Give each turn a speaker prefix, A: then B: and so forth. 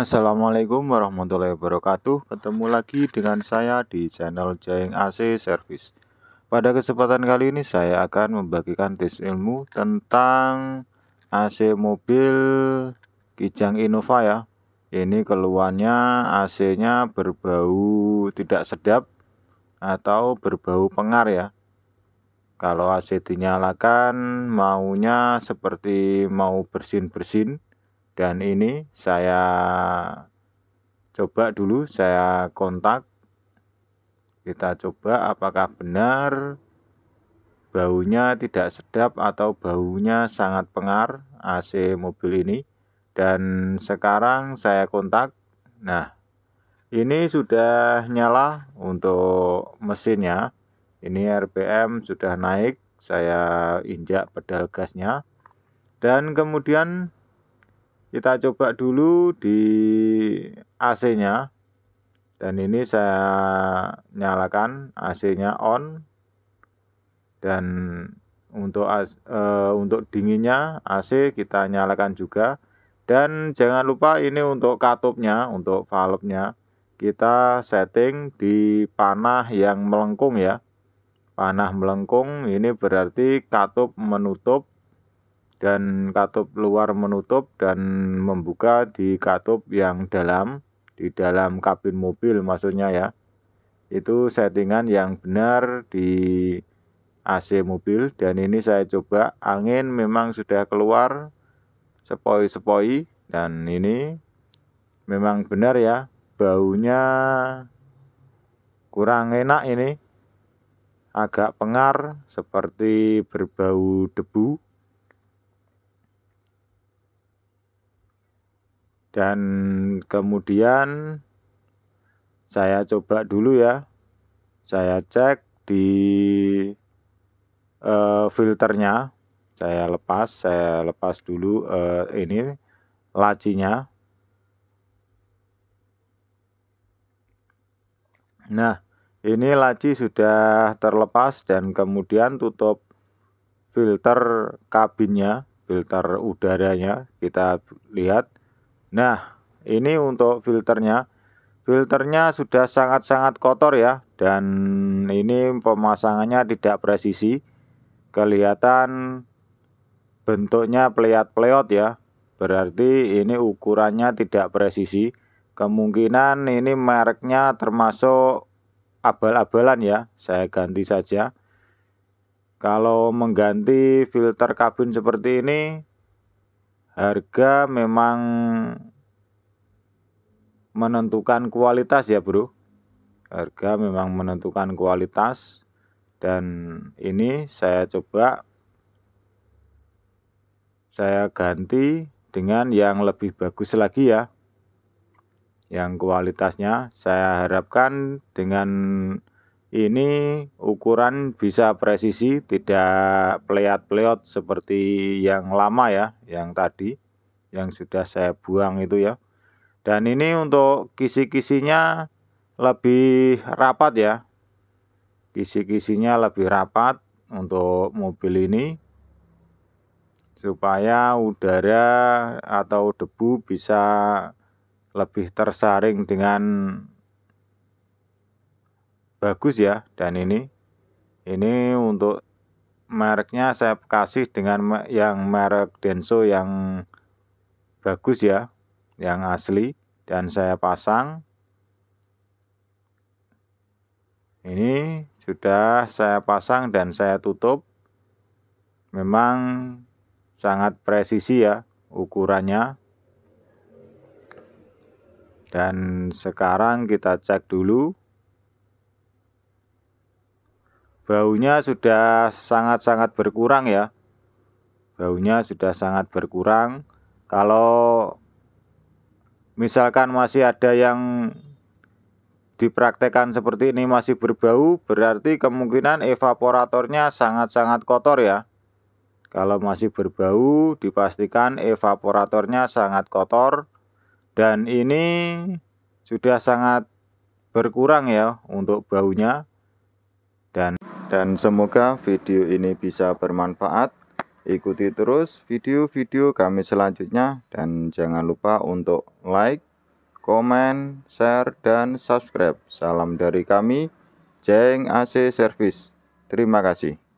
A: Assalamualaikum warahmatullahi wabarakatuh Ketemu lagi dengan saya di channel Jaing AC Service Pada kesempatan kali ini saya akan membagikan tips ilmu tentang AC mobil Kijang Innova ya Ini keluarnya AC nya berbau tidak sedap atau berbau pengar ya kalau AC dinyalakan maunya seperti mau bersin-bersin dan ini saya coba dulu saya kontak kita coba apakah benar baunya tidak sedap atau baunya sangat pengar AC mobil ini dan sekarang saya kontak nah ini sudah nyala untuk mesinnya ini RPM sudah naik saya injak pedal gasnya dan kemudian kita coba dulu di AC nya dan ini saya nyalakan AC nya on dan untuk e, untuk dinginnya AC kita nyalakan juga dan jangan lupa ini untuk katupnya untuk valve-nya kita setting di panah yang melengkung ya panah melengkung ini berarti katup menutup dan katup luar menutup dan membuka di katup yang dalam di dalam kabin mobil maksudnya ya itu settingan yang benar di AC mobil dan ini saya coba angin memang sudah keluar sepoi-sepoi dan ini memang benar ya baunya kurang enak ini agak pengar seperti berbau debu dan kemudian saya coba dulu ya saya cek di uh, filternya saya lepas saya lepas dulu uh, ini lacinya nah ini laci sudah terlepas dan kemudian tutup filter kabinnya filter udaranya kita lihat Nah, ini untuk filternya. Filternya sudah sangat-sangat kotor ya dan ini pemasangannya tidak presisi. Kelihatan bentuknya pleat pleot ya. Berarti ini ukurannya tidak presisi. Kemungkinan ini mereknya termasuk abal-abalan ya. Saya ganti saja. Kalau mengganti filter kabin seperti ini Harga memang menentukan kualitas ya, Bro. Harga memang menentukan kualitas dan ini saya coba saya ganti dengan yang lebih bagus lagi ya yang kualitasnya saya harapkan dengan ini ukuran bisa presisi tidak pleat pleot seperti yang lama ya yang tadi yang sudah saya buang itu ya dan ini untuk kisi-kisinya lebih rapat ya kisi-kisinya lebih rapat untuk mobil ini supaya udara atau debu bisa lebih tersaring dengan bagus ya dan ini ini untuk mereknya saya kasih dengan yang merek Denso yang bagus ya yang asli dan saya pasang ini sudah saya pasang dan saya tutup memang sangat presisi ya ukurannya dan sekarang kita cek dulu baunya sudah sangat-sangat berkurang ya. Baunya sudah sangat berkurang. Kalau misalkan masih ada yang dipraktekan seperti ini masih berbau, berarti kemungkinan evaporatornya sangat-sangat kotor ya. Kalau masih berbau, dipastikan evaporatornya sangat kotor. Dan ini sudah sangat berkurang ya untuk baunya dan semoga video ini bisa bermanfaat. Ikuti terus video-video kami selanjutnya dan jangan lupa untuk like, komen, share, dan subscribe. Salam dari kami, Jeng AC Service. Terima kasih.